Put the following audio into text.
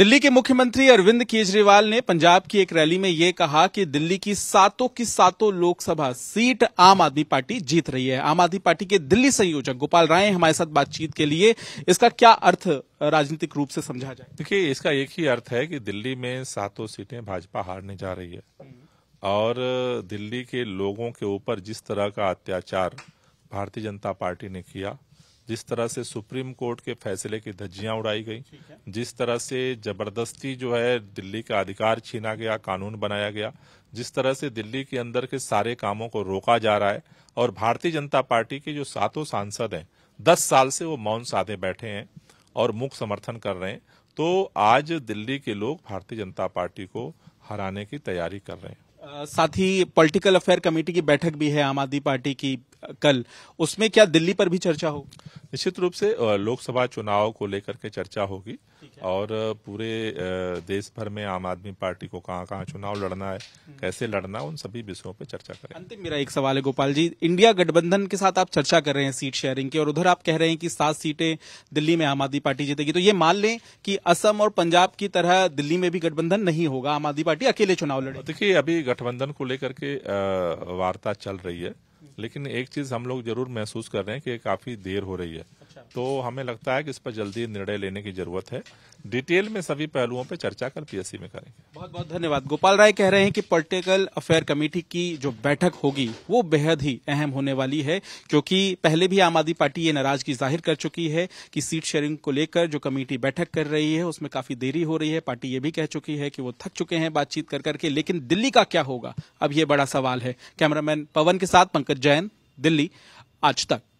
दिल्ली के मुख्यमंत्री अरविंद केजरीवाल ने पंजाब की एक रैली में यह कहा कि दिल्ली की सातों की सातों लोकसभा सीट आम आदमी पार्टी जीत रही है आम आदमी पार्टी के दिल्ली संयोजक गोपाल राय हमारे साथ बातचीत के लिए इसका क्या अर्थ राजनीतिक रूप से समझा जाए देखिए इसका एक ही अर्थ है कि दिल्ली में सातों सीटें भाजपा हारने जा रही है और दिल्ली के लोगों के ऊपर जिस तरह का अत्याचार भारतीय जनता पार्टी ने किया जिस तरह से सुप्रीम कोर्ट के फैसले की धज्जियां उड़ाई गई जिस तरह से जबरदस्ती जो है दिल्ली का अधिकार छीना गया कानून बनाया गया जिस तरह से दिल्ली के अंदर के सारे कामों को रोका जा रहा है और भारतीय जनता पार्टी के जो सातों सांसद हैं दस साल से वो मौन साधे बैठे हैं और मुख समर्थन कर रहे हैं तो आज दिल्ली के लोग भारतीय जनता पार्टी को हराने की तैयारी कर रहे हैं साथ ही पॉलिटिकल अफेयर कमेटी की बैठक भी है आम आदमी पार्टी की कल उसमें क्या दिल्ली पर भी चर्चा हो निश्चित रूप से लोकसभा चुनाव को लेकर के चर्चा होगी और पूरे देश भर में आम आदमी पार्टी को कहाँ कहाँ चुनाव लड़ना है हम्म। कैसे लड़ना उन सभी विषयों पर चर्चा करें अंतिम मेरा एक सवाल है गोपाल जी इंडिया गठबंधन के साथ आप चर्चा कर रहे हैं सीट शेयरिंग की और उधर आप कह रहे हैं कि सात सीटें दिल्ली में आम आदमी पार्टी जीतेगी तो ये मान लें कि असम और पंजाब की तरह दिल्ली में भी गठबंधन नहीं होगा आम आदमी पार्टी अकेले चुनाव लड़े देखिए अभी गठबंधन को लेकर के वार्ता चल रही है लेकिन एक चीज हम लोग जरूर महसूस कर रहे हैं कि काफी देर हो रही है अच्छा। तो हमें लगता है कि इस पर जल्दी निर्णय लेने की जरूरत है डिटेल में सभी पहलुओं पर चर्चा कर पीएससी में करेंगे बहुत बहुत धन्यवाद गोपाल राय कह रहे हैं कि पोलिटिकल अफेयर कमेटी की जो बैठक होगी वो बेहद ही अहम होने वाली है क्योंकि पहले भी आम आदमी पार्टी ये नाराजगी जाहिर कर चुकी है कि सीट शेयरिंग को लेकर जो कमेटी बैठक कर रही है उसमें काफी देरी हो रही है पार्टी ये भी कह चुकी है कि वो थक चुके हैं बातचीत कर करके लेकिन दिल्ली का क्या होगा अब ये बड़ा सवाल है कैमरामैन पवन के साथ पंकज जैन दिल्ली आज तक